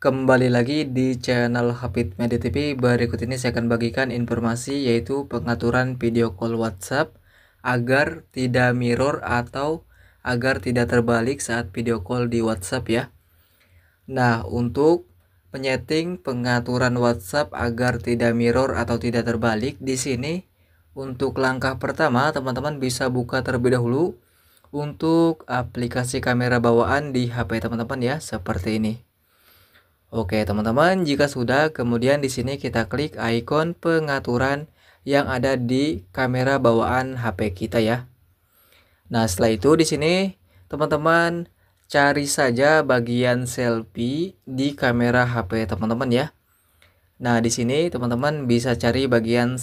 Kembali lagi di channel Hapit Media TV, berikut ini saya akan bagikan informasi yaitu pengaturan video call WhatsApp agar tidak mirror atau agar tidak terbalik saat video call di WhatsApp ya. Nah, untuk penyeting pengaturan WhatsApp agar tidak mirror atau tidak terbalik di sini untuk langkah pertama teman-teman bisa buka terlebih dahulu untuk aplikasi kamera bawaan di HP teman-teman ya seperti ini. Oke teman-teman, jika sudah kemudian di sini kita klik ikon pengaturan yang ada di kamera bawaan HP kita ya. Nah, setelah itu di sini teman-teman cari saja bagian selfie di kamera HP teman-teman ya. Nah, di sini teman-teman bisa cari bagian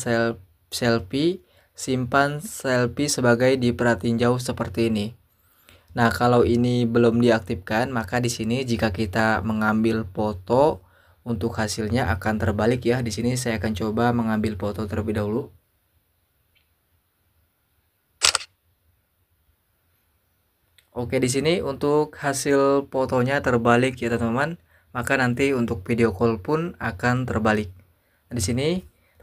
selfie, simpan selfie sebagai di perhatiin jauh seperti ini. Nah, kalau ini belum diaktifkan, maka di sini jika kita mengambil foto untuk hasilnya akan terbalik ya. Di sini saya akan coba mengambil foto terlebih dahulu. Oke, di sini untuk hasil fotonya terbalik ya, teman-teman. Maka nanti untuk video call pun akan terbalik. Nah, di sini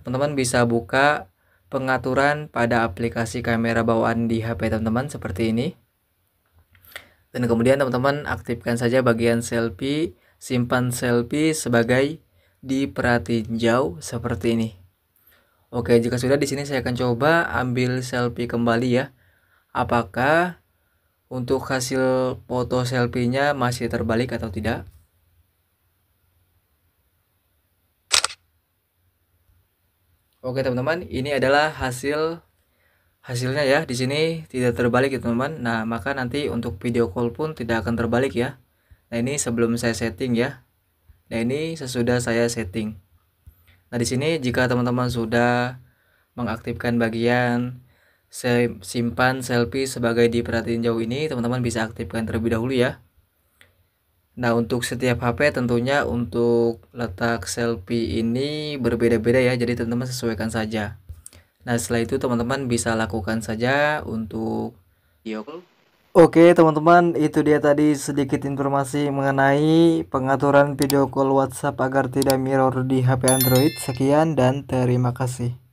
teman-teman bisa buka pengaturan pada aplikasi kamera bawaan di HP teman-teman seperti ini. Dan kemudian teman-teman aktifkan saja bagian selfie, simpan selfie sebagai di jauh seperti ini. Oke, jika sudah di sini saya akan coba ambil selfie kembali ya. Apakah untuk hasil foto selfie-nya masih terbalik atau tidak? Oke teman-teman, ini adalah hasil hasilnya ya di sini tidak terbalik ya teman-teman nah maka nanti untuk video call pun tidak akan terbalik ya nah ini sebelum saya setting ya nah ini sesudah saya setting nah di sini jika teman-teman sudah mengaktifkan bagian simpan selfie sebagai diperhatiin jauh ini teman-teman bisa aktifkan terlebih dahulu ya nah untuk setiap HP tentunya untuk letak selfie ini berbeda-beda ya jadi teman-teman sesuaikan saja Nah setelah itu teman-teman bisa lakukan saja untuk Yokul. Oke teman-teman itu dia tadi sedikit informasi mengenai pengaturan video call WhatsApp agar tidak mirror di HP Android. Sekian dan terima kasih.